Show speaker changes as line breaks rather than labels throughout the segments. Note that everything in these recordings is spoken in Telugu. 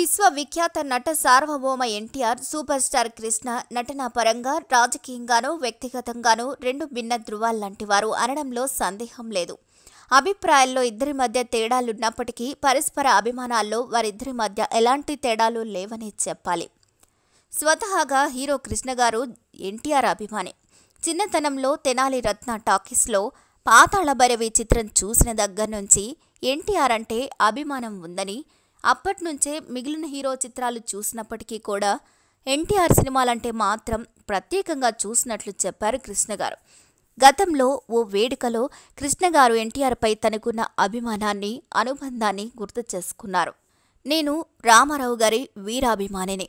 విశ్వవిఖ్యాత నట సార్వభౌమ ఎన్టీఆర్ సూపర్ స్టార్ కృష్ణ నటనా పరంగా రాజకీయంగానూ వ్యక్తిగతంగానూ రెండు భిన్న వారు అనడంలో సందేహం లేదు అభిప్రాయాల్లో ఇద్దరి మధ్య తేడాలున్నప్పటికీ పరస్పర అభిమానాల్లో వారిద్దరి మధ్య ఎలాంటి తేడాలు లేవని చెప్పాలి స్వతహాగా హీరో కృష్ణ గారు ఎన్టీఆర్ అభిమాని చిన్నతనంలో తెనాలి రత్న టాకీస్లో పాతాళభైరవి చిత్రం చూసిన దగ్గర నుంచి ఎన్టీఆర్ అంటే అభిమానం ఉందని అప్పటి నుంచే మిగిలిన హీరో చిత్రాలు చూసినప్పటికీ కూడా ఎన్టీఆర్ సినిమాలంటే మాత్రం ప్రత్యేకంగా చూసినట్లు చెప్పారు కృష్ణ గారు గతంలో ఓ వేడుకలో కృష్ణ గారు ఎన్టీఆర్పై తనకున్న అభిమానాన్ని అనుబంధాన్ని గుర్తు చేసుకున్నారు నేను రామారావు గారి వీరాభిమానిని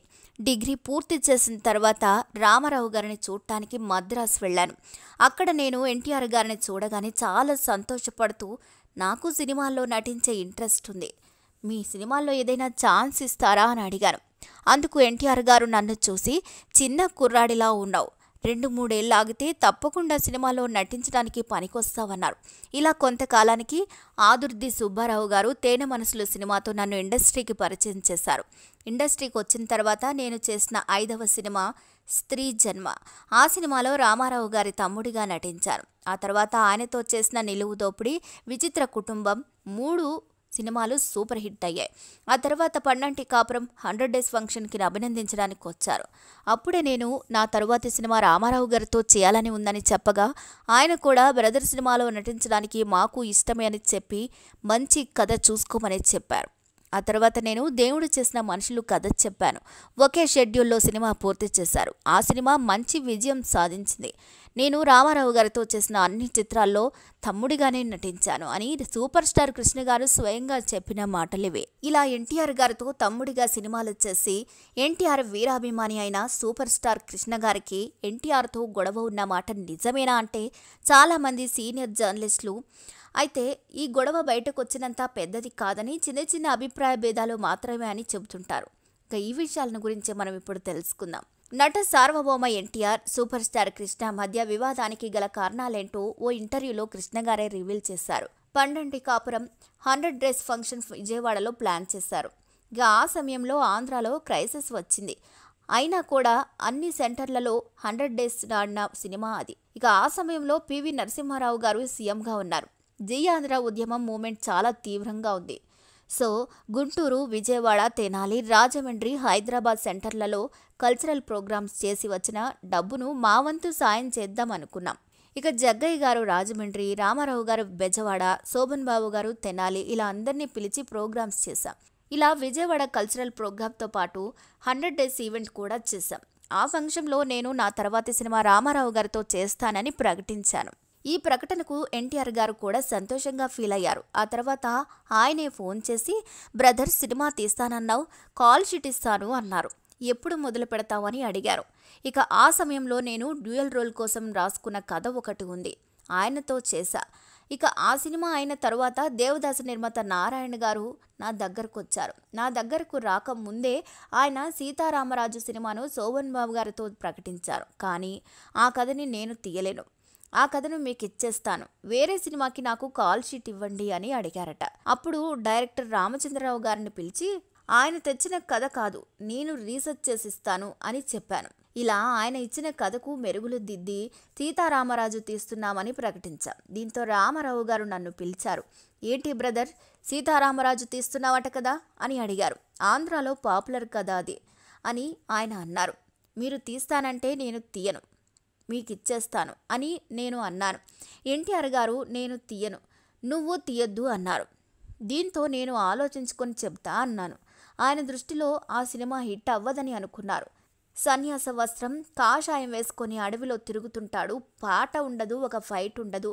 డిగ్రీ పూర్తి చేసిన తర్వాత రామారావు గారిని చూడటానికి మద్రాసు వెళ్ళాను అక్కడ నేను ఎన్టీఆర్ గారిని చూడగానే చాలా సంతోషపడుతూ నాకు సినిమాల్లో నటించే ఇంట్రెస్ట్ ఉంది మీ సినిమాల్లో ఏదైనా ఛాన్స్ ఇస్తారా అని అడిగాను అందుకు ఎన్టీఆర్ గారు నన్ను చూసి చిన్న కుర్రాడిలా ఉన్నావు రెండు మూడేళ్ళు ఆగితే తప్పకుండా సినిమాలో నటించడానికి పనికొస్తావన్నారు ఇలా కొంతకాలానికి ఆదుర్ది సుబ్బారావు గారు తేనె మనసులు సినిమాతో నన్ను ఇండస్ట్రీకి పరిచయం చేశారు ఇండస్ట్రీకి వచ్చిన తర్వాత నేను చేసిన ఐదవ సినిమా స్త్రీ జన్మ ఆ సినిమాలో రామారావు గారి తమ్ముడిగా నటించారు ఆ తర్వాత ఆయనతో చేసిన నిలువు దోపిడి విచిత్ర కుటుంబం మూడు సినిమాలు సూపర్ హిట్ అయ్యాయి ఆ తర్వాత పన్నంటి కాపురం హండ్రెడ్ డేస్ ఫంక్షన్కి అభినందించడానికి వచ్చారు అప్పుడే నేను నా తరువాతి సినిమా రామారావు గారితో చేయాలని ఉందని చెప్పగా ఆయన కూడా బ్రదర్ సినిమాలో నటించడానికి మాకు ఇష్టమే అని చెప్పి మంచి కథ చూసుకోమని చెప్పారు ఆ తర్వాత నేను దేవుడు చేసిన మనుషులు కథ చెప్పాను ఒకే షెడ్యూల్లో సినిమా పూర్తి చేశారు ఆ సినిమా మంచి విజయం సాధించింది నేను రామారావు గారితో చేసిన అన్ని చిత్రాల్లో తమ్ముడిగానే నటించాను అని సూపర్ స్టార్ కృష్ణ గారు స్వయంగా చెప్పిన మాటలివే ఇలా ఎన్టీఆర్ గారితో తమ్ముడిగా సినిమాలు చేసి ఎన్టీఆర్ వీరాభిమాని అయిన సూపర్ స్టార్ కృష్ణ గారికి ఎన్టీఆర్తో గొడవ ఉన్న మాట నిజమేనా అంటే చాలామంది సీనియర్ జర్నలిస్టులు అయితే ఈ గొడవ బయటకు వచ్చినంత పెద్దది కాదని చిన్న చిన్న అభిప్రాయ భేదాలు మాత్రమే అని చెబుతుంటారు ఇక ఈ విషయాలను గురించి మనం ఇప్పుడు తెలుసుకుందాం నట సార్వభౌమ ఎన్టీఆర్ సూపర్ స్టార్ కృష్ణ మధ్య వివాదానికి గల కారణాలేంటో ఓ ఇంటర్వ్యూలో కృష్ణగారే రివీల్ చేశారు Pandanti Kapuram hundred dress function విజయవాడలో ప్లాన్ చేశారు ఇక ఆ సమయంలో ఆంధ్రాలో క్రైసిస్ వచ్చింది అయినా కూడా అన్ని సెంటర్లలో హండ్రెడ్ డేస్ ఆడిన సినిమా అది ఇక ఆ సమయంలో పివి నరసింహారావు గారు సీఎంగా ఉన్నారు జీ ఆంధ్ర ఉద్యమం మూమెంట్ చాలా తీవ్రంగా ఉంది సో గుంటూరు విజయవాడ తెనాలి రాజమండ్రి హైదరాబాద్ సెంటర్లలో కల్చరల్ ప్రోగ్రామ్స్ చేసి వచ్చిన డబ్బును మా వంతు సాయం చేద్దాం అనుకున్నాం ఇక జగ్గయ్య గారు రాజమండ్రి రామారావు గారు బెజవాడ శోభన్ బాబు గారు తెనాలి ఇలా అందరినీ పిలిచి ప్రోగ్రామ్స్ చేశాం ఇలా విజయవాడ కల్చరల్ ప్రోగ్రామ్తో పాటు హండ్రెడ్ డేస్ ఈవెంట్ కూడా చేశాం ఆ ఫంక్షన్లో నేను నా తర్వాతి సినిమా రామారావు గారితో చేస్తానని ప్రకటించాను ఈ ప్రకటనకు ఎన్టీఆర్ గారు కూడా సంతోషంగా ఫీల్ అయ్యారు ఆ తర్వాత ఆయనే ఫోన్ చేసి బ్రదర్ సినిమా తీస్తానన్నావు కాల్ షీట్ ఇస్తాను అన్నారు ఎప్పుడు మొదలు పెడతావని అడిగారు ఇక ఆ సమయంలో నేను డ్యూయల్ రోల్ కోసం రాసుకున్న కథ ఒకటి ఉంది ఆయనతో చేశా ఇక ఆ సినిమా అయిన తర్వాత దేవదాస నిర్మాత నారాయణ గారు నా దగ్గరకు వచ్చారు నా దగ్గరకు రాకముందే ఆయన సీతారామరాజు సినిమాను శోభన్ బాబు గారితో ప్రకటించారు కానీ ఆ కథని నేను తీయలేను ఆ కథను మీకు ఇచ్చేస్తాను వేరే సినిమాకి నాకు కాల్ షీట్ ఇవ్వండి అని అడిగారట అప్పుడు డైరెక్టర్ రామచంద్రరావు గారిని పిలిచి ఆయన తెచ్చిన కథ కాదు నేను రీసెర్చ్ చేసిస్తాను అని చెప్పాను ఇలా ఆయన ఇచ్చిన కథకు మెరుగులు దిద్ది సీతారామరాజు తీస్తున్నామని ప్రకటించాం దీంతో రామారావు గారు నన్ను పిలిచారు ఏంటి బ్రదర్ సీతారామరాజు తీస్తున్నావట కదా అని అడిగారు ఆంధ్రాలో పాపులర్ కథ అది అని ఆయన అన్నారు మీరు తీస్తానంటే నేను తీయను మీకు ఇచ్చేస్తాను అని నేను అన్నాను ఎన్టీఆర్ గారు నేను తీయను నువ్వు తీయద్దు అన్నారు దీంతో నేను ఆలోచించుకొని చెప్తా అన్నాను ఆయన దృష్టిలో ఆ సినిమా హిట్ అవ్వదని అనుకున్నారు సన్యాస వస్త్రం కాషాయం వేసుకొని అడవిలో తిరుగుతుంటాడు పాట ఉండదు ఒక ఫైట్ ఉండదు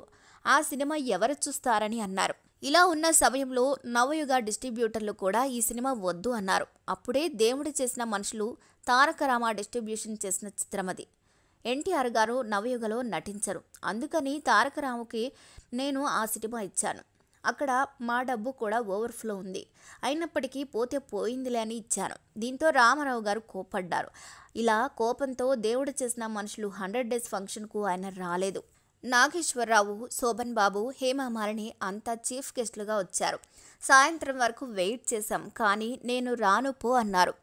ఆ సినిమా ఎవరు చూస్తారని అన్నారు ఇలా ఉన్న సమయంలో నవయుగ డిస్ట్రిబ్యూటర్లు కూడా ఈ సినిమా వద్దు అన్నారు అప్పుడే దేవుడు చేసిన మనుషులు తారక రామ డిస్ట్రిబ్యూషన్ చేసిన చిత్రం అది ఎన్టీఆర్ గారు నవయుగలో నటించరు అందుకని తారకరావుకి నేను ఆ సినిమా ఇచ్చాను అక్కడ మా డబ్బు కూడా ఓవర్ఫ్లో ఉంది అయినప్పటికీ పోతే పోయిందిలే అని ఇచ్చాను దీంతో రామారావు గారు కోపడ్డారు ఇలా కోపంతో దేవుడు చేసిన మనుషులు హండ్రెడ్ డేస్ ఫంక్షన్కు ఆయన రాలేదు నాగేశ్వరరావు శోభన్ బాబు హేమామాలిని అంతా చీఫ్ గెస్ట్లుగా వచ్చారు సాయంత్రం వరకు వెయిట్ చేశాం కానీ నేను రాను పో అన్నారు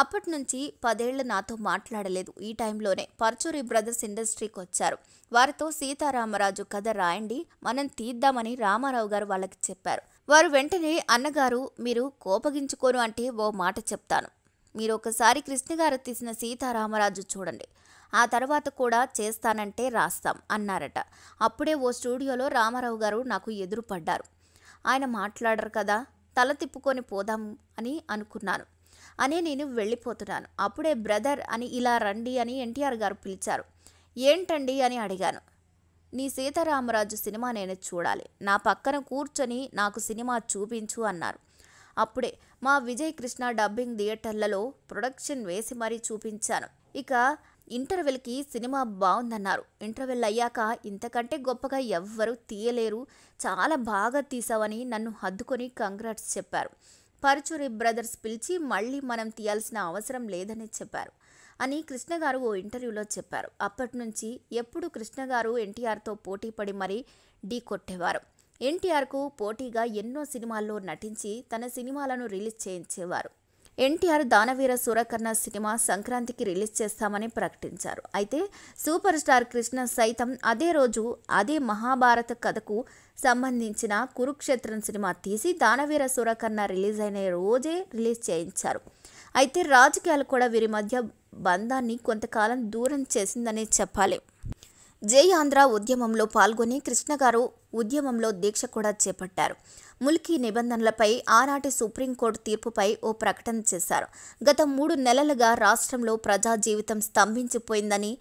అప్పటి నుంచి పదేళ్లు నాతో మాట్లాడలేదు ఈ టైంలోనే పర్చూరి బ్రదర్స్ ఇండస్ట్రీకి వచ్చారు వారితో సీతారామరాజు కథ రాయండి మనం తీద్దామని రామారావు గారు వాళ్ళకి చెప్పారు వారు వెంటనే అన్నగారు మీరు కోపగించుకోను అంటే ఓ మాట చెప్తాను మీరు ఒకసారి కృష్ణ గారు తీసిన సీతారామరాజు చూడండి ఆ తర్వాత కూడా చేస్తానంటే రాస్తాం అన్నారట అప్పుడే ఓ స్టూడియోలో రామారావు గారు నాకు ఎదురుపడ్డారు ఆయన మాట్లాడరు కదా తల తిప్పుకొని పోదాం అని అనుకున్నాను అని నేను వెళ్ళిపోతున్నాను అప్పుడే బ్రదర్ అని ఇలా రండి అని ఎన్టీఆర్ గారు పిలిచారు ఏంటండి అని అడిగాను నీ సీతారామరాజు సినిమా నేను చూడాలి నా పక్కన కూర్చొని నాకు సినిమా చూపించు అన్నారు అప్పుడే మా విజయ్ కృష్ణ డబ్బింగ్ థియేటర్లలో ప్రొడక్షన్ వేసి మరీ చూపించాను ఇక ఇంటర్వెల్కి సినిమా బాగుందన్నారు ఇంటర్వెల్ అయ్యాక ఇంతకంటే గొప్పగా ఎవ్వరూ తీయలేరు చాలా బాగా తీసావని నన్ను హద్దుకొని కంగ్రాట్స్ చెప్పారు పరుచూరి బ్రదర్స్ పిలిచి మళ్ళీ మనం తీయాల్సిన అవసరం లేదని చెప్పారు అని కృష్ణ గారు ఓ ఇంటర్వ్యూలో చెప్పారు అప్పటి నుంచి ఎప్పుడు కృష్ణ గారు ఎన్టీఆర్తో పోటీ పడి మరీ ఢీ కొట్టేవారు ఎన్టీఆర్కు పోటీగా ఎన్నో సినిమాల్లో నటించి తన సినిమాలను రిలీజ్ చేయించేవారు ఎన్టీఆర్ దానవీర సూరకర్ణ సినిమా సంక్రాంతికి రిలీజ్ చేస్తామని ప్రకటించారు అయితే సూపర్ స్టార్ కృష్ణ సైతం అదే రోజు అదే మహాభారత కథకు సంబంధించిన కురుక్షేత్రం సినిమా తీసి దానవీర సురకన్న రిలీజ్ అయిన రోజే రిలీజ్ చేయించారు అయితే రాజకీయాలు కూడా వీరి మధ్య బంధాన్ని కొంతకాలం దూరం చేసిందనే చెప్పాలి జై ఆంధ్ర ఉద్యమంలో పాల్గొని కృష్ణగారు ఉద్యమంలో దీక్ష కూడా చేపట్టారు ముల్కీ నిబంధనలపై ఆనాటి సుప్రీంకోర్టు తీర్పుపై ఓ ప్రకటన చేశారు గత మూడు నెలలుగా రాష్ట్రంలో ప్రజా జీవితం స్తంభించిపోయిందని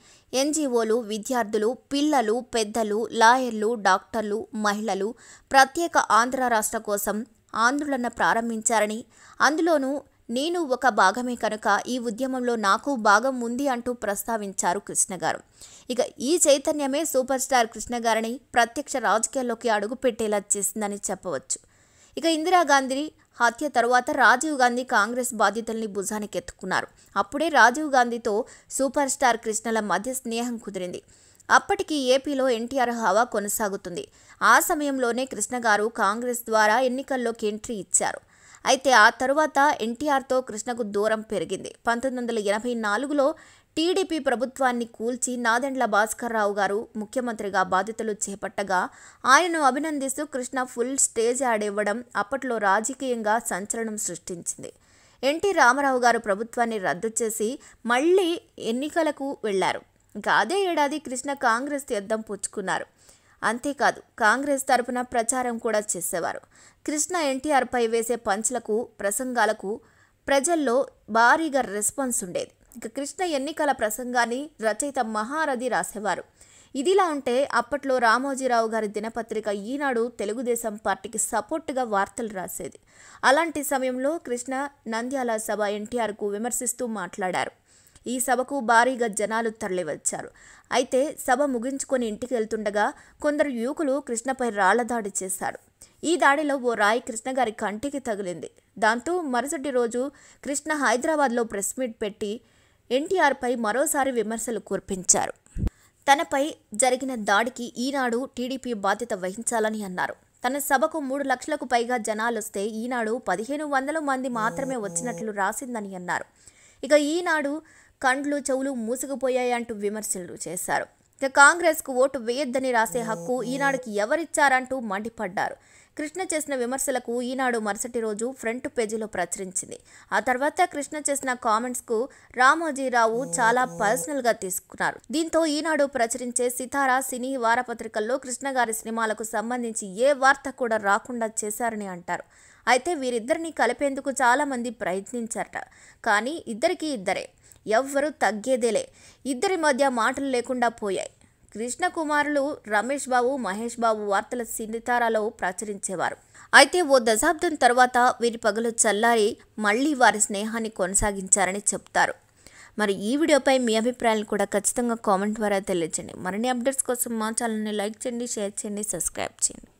ఎన్జీఓలు విద్యార్థులు పిల్లలు పెద్దలు లాయర్లు డాక్టర్లు మహిళలు ప్రత్యేక ఆంధ్ర రాష్ట్ర కోసం ఆందోళన ప్రారంభించారని అందులోనూ నేను ఒక భాగమే కనుక ఈ ఉద్యమంలో నాకు భాగం ఉంది అంటూ ప్రస్తావించారు కృష్ణ గారు ఇక ఈ చైతన్యమే సూపర్ స్టార్ కృష్ణ గారిని ప్రత్యక్ష రాజకీయాల్లోకి అడుగు పెట్టేలా చేసిందని చెప్పవచ్చు ఇక ఇందిరాగాంధీ హత్య తర్వాత రాజీవ్ గాంధీ కాంగ్రెస్ బాధ్యతల్ని భుజానికి ఎత్తుకున్నారు అప్పుడే రాజీవ్ గాంధీతో సూపర్ స్టార్ కృష్ణల మధ్య స్నేహం కుదిరింది అప్పటికి ఏపీలో ఎన్టీఆర్ హవా కొనసాగుతుంది ఆ సమయంలోనే కృష్ణ గారు కాంగ్రెస్ ద్వారా ఎన్నికల్లోకి ఎంట్రీ ఇచ్చారు అయితే ఆ తరువాత ఎన్టీఆర్తో కృష్ణకు దూరం పెరిగింది పంతొమ్మిది వందల ఎనభై నాలుగులో టీడీపీ ప్రభుత్వాన్ని కూల్చి నాదెండ్ల భాస్కర్రావు గారు ముఖ్యమంత్రిగా బాధ్యతలు చేపట్టగా ఆయనను అభినందిస్తూ కృష్ణ ఫుల్ స్టేజ్ ఆడివ్వడం అప్పట్లో రాజకీయంగా సంచలనం సృష్టించింది ఎన్టీ రామారావు గారు ప్రభుత్వాన్ని రద్దు చేసి మళ్ళీ ఎన్నికలకు వెళ్లారు ఇంకా అదే ఏడాది కృష్ణ కాంగ్రెస్ తీర్థం పుచ్చుకున్నారు అంతేకాదు కాంగ్రెస్ తరపున ప్రచారం కూడా చేసేవారు కృష్ణ ఎన్టీఆర్పై వేసే పంచ్లకు ప్రసంగాలకు ప్రజల్లో భారీగా రెస్పాన్స్ ఉండేది ఇక కృష్ణ ఎన్నికల ప్రసంగాన్ని రచయిత మహారథి రాసేవారు ఇదిలా ఉంటే అప్పట్లో రామోజీరావు గారి దినపత్రిక ఈనాడు తెలుగుదేశం పార్టీకి సపోర్టుగా వార్తలు రాసేది అలాంటి సమయంలో కృష్ణ నంద్యాల సభ ఎన్టీఆర్కు విమర్శిస్తూ మాట్లాడారు ఈ సభకు భారీగా జనాలు తరలివచ్చారు అయితే సభ ముగించుకొని ఇంటికి వెళ్తుండగా కొందరు యువకులు కృష్ణపై రాళ్ల దాడి చేశారు ఈ దాడిలో ఓ రాయి కృష్ణ గారి కంటికి తగిలింది దాంతో మరుసటి రోజు కృష్ణ హైదరాబాద్లో ప్రెస్ మీట్ పెట్టి ఎన్టీఆర్పై మరోసారి విమర్శలు కురిపించారు తనపై జరిగిన దాడికి ఈనాడు టీడీపీ బాధ్యత వహించాలని అన్నారు తన సభకు మూడు లక్షలకు పైగా జనాలొస్తే ఈనాడు పదిహేను వందల మంది మాత్రమే వచ్చినట్లు రాసిందని అన్నారు ఇక ఈనాడు కండ్లు చెవులు మూసుకుపోయాయి అంటూ విమర్శలు చేశారు ఇక కాంగ్రెస్కు ఓటు వేయొద్దని రాసే హక్కు ఈనాడుకి ఎవరిచ్చారంటూ మండిపడ్డారు కృష్ణ చేసిన విమర్శలకు ఈనాడు మరుసటి రోజు ఫ్రంట్ పేజీలో ప్రచురించింది ఆ తర్వాత కృష్ణ చేసిన కామెంట్స్కు రామోజీరావు చాలా పర్సనల్గా తీసుకున్నారు దీంతో ఈనాడు ప్రచురించే సితారా సినీ వారపత్రికల్లో కృష్ణ గారి సినిమాలకు సంబంధించి ఏ వార్త కూడా రాకుండా చేశారని అంటారు అయితే వీరిద్దరిని కలిపేందుకు చాలామంది ప్రయత్నించారట కానీ ఇద్దరికీ ఇద్దరే ఎవ్వరూ తగ్గేదేలే ఇద్దరి మధ్య మాటలు లేకుండా పోయాయి కృష్ణ కుమారులు రమేష్ బాబు మహేష్ బాబు వార్తల సినితారాలో ప్రచురించేవారు అయితే ఓ దశాబ్దం తర్వాత వీరి పగలు చల్లారి మళ్ళీ వారి స్నేహాన్ని కొనసాగించారని చెప్తారు మరి ఈ వీడియోపై మీ అభిప్రాయాలను కూడా ఖచ్చితంగా కామెంట్ ద్వారా తెలియజేయండి మరిన్ని అప్డేట్స్ కోసం మా ఛానల్ని లైక్ చేయండి షేర్ చేయండి సబ్స్క్రైబ్ చేయండి